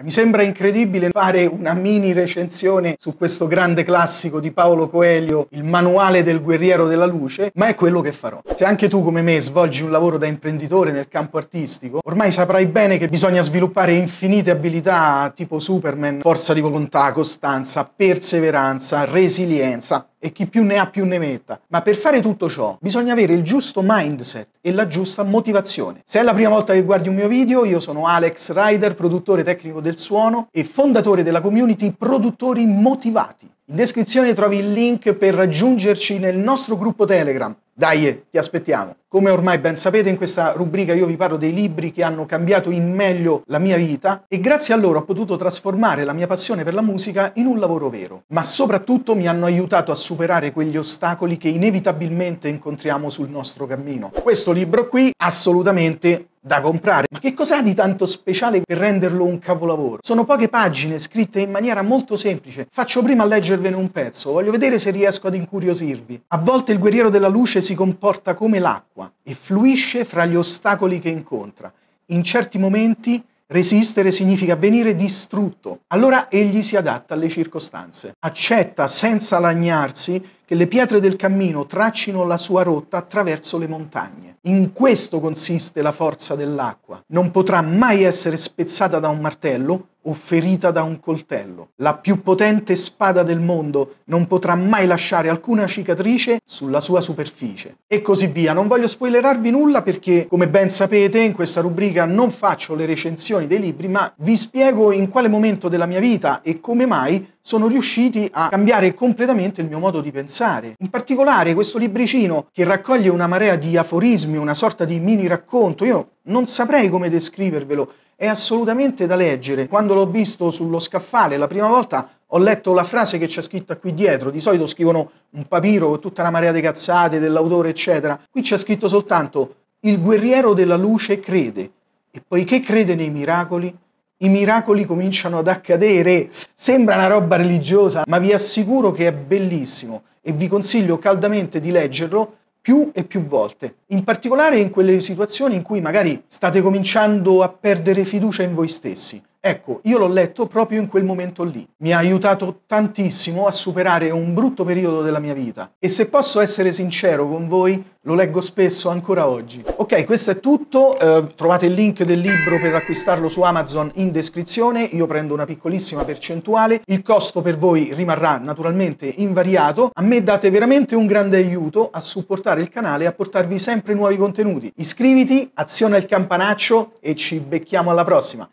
Mi sembra incredibile fare una mini recensione su questo grande classico di Paolo Coelho, il manuale del guerriero della luce, ma è quello che farò. Se anche tu come me svolgi un lavoro da imprenditore nel campo artistico, ormai saprai bene che bisogna sviluppare infinite abilità tipo Superman, forza di volontà, costanza, perseveranza, resilienza, e chi più ne ha più ne metta. Ma per fare tutto ciò bisogna avere il giusto mindset e la giusta motivazione. Se è la prima volta che guardi un mio video, io sono Alex Ryder, produttore tecnico del suono e fondatore della community Produttori Motivati. In descrizione trovi il link per raggiungerci nel nostro gruppo Telegram dai, ti aspettiamo. Come ormai ben sapete, in questa rubrica io vi parlo dei libri che hanno cambiato in meglio la mia vita e grazie a loro ho potuto trasformare la mia passione per la musica in un lavoro vero. Ma soprattutto mi hanno aiutato a superare quegli ostacoli che inevitabilmente incontriamo sul nostro cammino. Questo libro qui assolutamente da comprare. Ma che cos'ha di tanto speciale per renderlo un capolavoro? Sono poche pagine scritte in maniera molto semplice. Faccio prima a leggervene un pezzo, voglio vedere se riesco ad incuriosirvi. A volte il guerriero della luce si comporta come l'acqua e fluisce fra gli ostacoli che incontra. In certi momenti Resistere significa venire distrutto. Allora egli si adatta alle circostanze, accetta senza lagnarsi che le pietre del cammino traccino la sua rotta attraverso le montagne. In questo consiste la forza dell'acqua. Non potrà mai essere spezzata da un martello o ferita da un coltello. La più potente spada del mondo non potrà mai lasciare alcuna cicatrice sulla sua superficie. E così via. Non voglio spoilerarvi nulla perché, come ben sapete, in questa rubrica non faccio le recensioni dei libri, ma vi spiego in quale momento della mia vita e come mai sono riusciti a cambiare completamente il mio modo di pensare. In particolare questo libricino che raccoglie una marea di aforismi, una sorta di mini racconto, io non saprei come descrivervelo, è assolutamente da leggere. Quando l'ho visto sullo scaffale la prima volta ho letto la frase che c'è scritta qui dietro, di solito scrivono un papiro con tutta la marea di cazzate dell'autore eccetera, qui c'è scritto soltanto il guerriero della luce crede e poiché crede nei miracoli i miracoli cominciano ad accadere. Sembra una roba religiosa, ma vi assicuro che è bellissimo e vi consiglio caldamente di leggerlo più e più volte, in particolare in quelle situazioni in cui magari state cominciando a perdere fiducia in voi stessi Ecco, io l'ho letto proprio in quel momento lì. Mi ha aiutato tantissimo a superare un brutto periodo della mia vita. E se posso essere sincero con voi, lo leggo spesso ancora oggi. Ok, questo è tutto. Eh, trovate il link del libro per acquistarlo su Amazon in descrizione. Io prendo una piccolissima percentuale. Il costo per voi rimarrà naturalmente invariato. A me date veramente un grande aiuto a supportare il canale e a portarvi sempre nuovi contenuti. Iscriviti, aziona il campanaccio e ci becchiamo alla prossima.